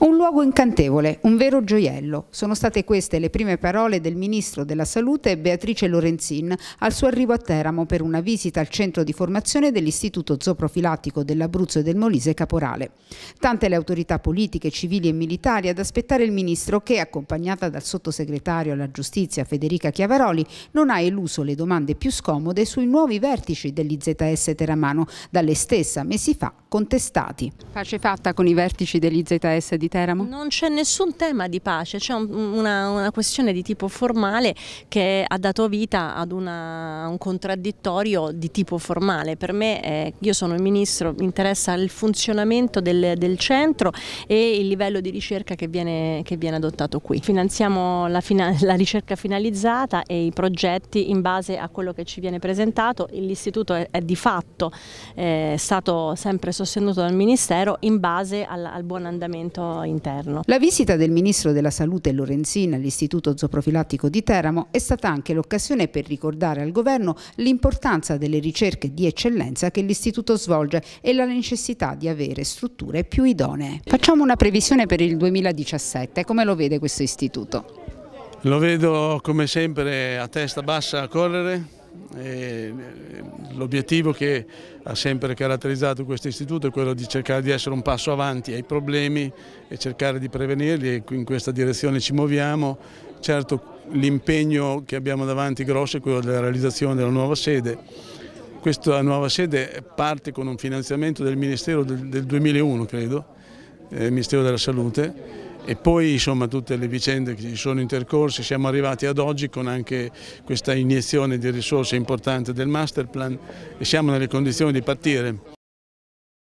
Un luogo incantevole, un vero gioiello. Sono state queste le prime parole del ministro della Salute Beatrice Lorenzin al suo arrivo a Teramo per una visita al centro di formazione dell'Istituto Zooprofilattico dell'Abruzzo e del Molise Caporale. Tante le autorità politiche, civili e militari ad aspettare il ministro che, accompagnata dal sottosegretario alla giustizia Federica Chiavaroli, non ha eluso le domande più scomode sui nuovi vertici dell'IZS Teramano, dalle stessa mesi fa contestati. Pace fatta con i vertici dell'IZS di di Teramo? Non c'è nessun tema di pace, c'è un, una, una, questione di tipo formale che ha dato vita ad una, un contraddittorio di tipo formale. Per me, eh, io sono il ministro, mi interessa il funzionamento del, del centro e il livello di ricerca che viene, che viene adottato qui. Finanziamo la, fina, la ricerca finalizzata e i progetti in base a quello che ci viene presentato. L'istituto è, è, di fatto eh, stato sempre sostenuto dal Ministero in base al, al buon andamento interno. La visita del Ministro della Salute Lorenzin all'Istituto Zooprofilattico di Teramo è stata anche l'occasione per ricordare al Governo l'importanza delle ricerche di eccellenza che l'Istituto svolge e la necessità di avere strutture più idonee. Facciamo una previsione per il 2017, come lo vede questo istituto? Lo vedo come sempre a testa bassa a correre, L'obiettivo che ha sempre caratterizzato questo istituto è quello di cercare di essere un passo avanti ai problemi e cercare di prevenirli e in questa direzione ci muoviamo. Certo l'impegno che abbiamo davanti grosso è quello della realizzazione della nuova sede. Questa nuova sede parte con un finanziamento del Ministero del 2001, credo, il eh, Ministero della Salute, e poi insomma tutte le vicende che ci sono intercorse, siamo arrivati ad oggi con anche questa iniezione di risorse importante del master plan e siamo nelle condizioni di partire.